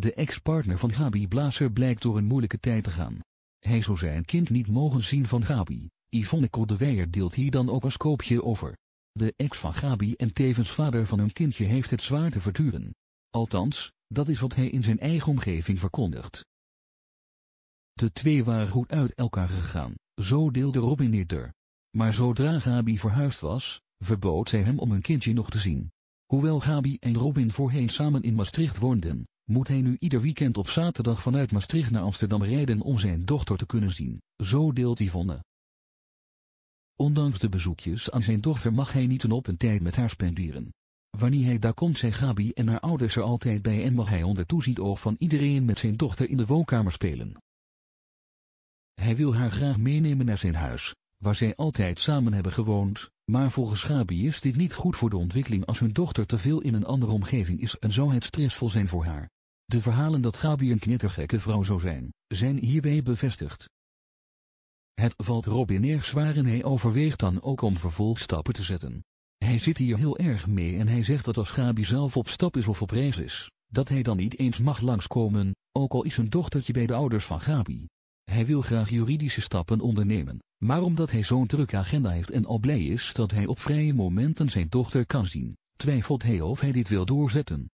De ex-partner van Gabi Blazer blijkt door een moeilijke tijd te gaan. Hij zou zijn kind niet mogen zien van Gabi. Yvonne Koldewijer deelt hier dan ook als koopje over. De ex van Gabi en tevens vader van hun kindje heeft het zwaar te verduren. Althans, dat is wat hij in zijn eigen omgeving verkondigt. De twee waren goed uit elkaar gegaan, zo deelde Robin dit er. Maar zodra Gabi verhuisd was, verbood zij hem om hun kindje nog te zien. Hoewel Gabi en Robin voorheen samen in Maastricht woonden, moet hij nu ieder weekend op zaterdag vanuit Maastricht naar Amsterdam rijden om zijn dochter te kunnen zien, zo deelt Yvonne. Ondanks de bezoekjes aan zijn dochter mag hij niet een op een tijd met haar spenderen. Wanneer hij daar komt zijn Gabi en haar ouders er altijd bij en mag hij onder toezicht oog van iedereen met zijn dochter in de woonkamer spelen. Hij wil haar graag meenemen naar zijn huis, waar zij altijd samen hebben gewoond, maar volgens Gabi is dit niet goed voor de ontwikkeling als hun dochter te veel in een andere omgeving is en zou het stressvol zijn voor haar. De verhalen dat Gabi een knettergekke vrouw zou zijn, zijn hierbij bevestigd. Het valt Robin erg zwaar en hij overweegt dan ook om vervolgstappen te zetten. Hij zit hier heel erg mee en hij zegt dat als Gabi zelf op stap is of op reis is, dat hij dan niet eens mag langskomen, ook al is een dochtertje bij de ouders van Gabi. Hij wil graag juridische stappen ondernemen, maar omdat hij zo'n drukke agenda heeft en al blij is dat hij op vrije momenten zijn dochter kan zien, twijfelt hij of hij dit wil doorzetten.